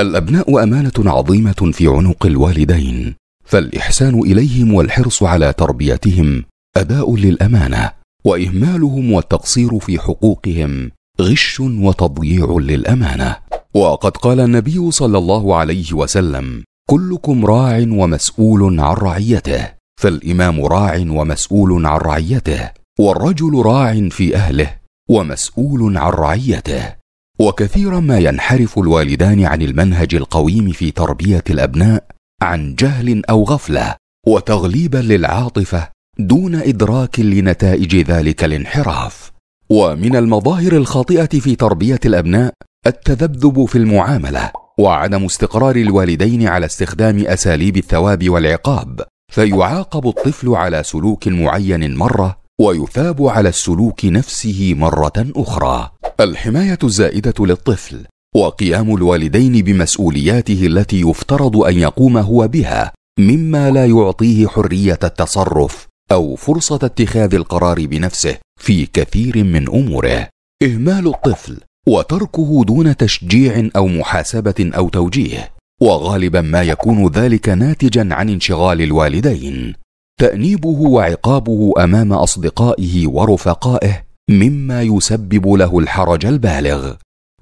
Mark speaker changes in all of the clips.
Speaker 1: الابناء امانه عظيمه في عنق الوالدين فالاحسان اليهم والحرص على تربيتهم اداء للامانه واهمالهم والتقصير في حقوقهم غش وتضييع للامانه وقد قال النبي صلى الله عليه وسلم كلكم راع ومسؤول عن رعيته فالامام راع ومسؤول عن رعيته والرجل راع في اهله ومسؤول عن رعيته وكثيرا ما ينحرف الوالدان عن المنهج القويم في تربيه الابناء عن جهل او غفله وتغليبا للعاطفه دون ادراك لنتائج ذلك الانحراف ومن المظاهر الخاطئه في تربيه الابناء التذبذب في المعامله وعدم استقرار الوالدين على استخدام اساليب الثواب والعقاب فيعاقب الطفل على سلوك معين مره ويثاب على السلوك نفسه مره اخرى الحماية الزائدة للطفل وقيام الوالدين بمسؤولياته التي يفترض ان يقوم هو بها مما لا يعطيه حريه التصرف او فرصه اتخاذ القرار بنفسه في كثير من اموره اهمال الطفل وتركه دون تشجيع او محاسبه او توجيه وغالبا ما يكون ذلك ناتجا عن انشغال الوالدين تانيبه وعقابه امام اصدقائه ورفقائه مما يسبب له الحرج البالغ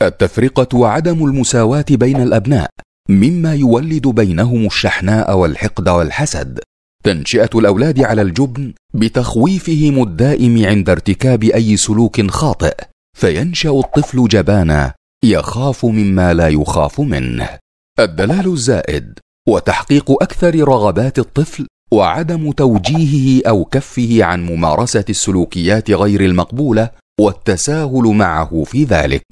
Speaker 1: التفرقه وعدم المساواه بين الابناء مما يولد بينهم الشحناء والحقد والحسد تنشئه الاولاد على الجبن بتخويفهم الدائم عند ارتكاب اي سلوك خاطئ فينشا الطفل جبانا يخاف مما لا يخاف منه الدلال الزائد وتحقيق اكثر رغبات الطفل وعدم توجيهه او كفه عن ممارسه السلوكيات غير المقبوله والتساهل معه في ذلك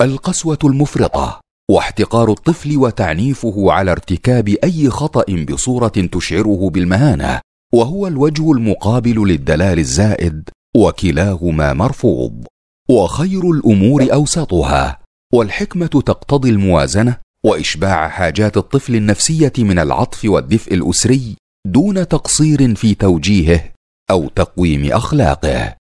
Speaker 1: القسوه المفرطه واحتقار الطفل وتعنيفه على ارتكاب اي خطا بصوره تشعره بالمهانه وهو الوجه المقابل للدلال الزائد وكلاهما مرفوض وخير الامور اوسطها والحكمه تقتضي الموازنه واشباع حاجات الطفل النفسيه من العطف والدفء الاسري دون تقصير في توجيهه او تقويم اخلاقه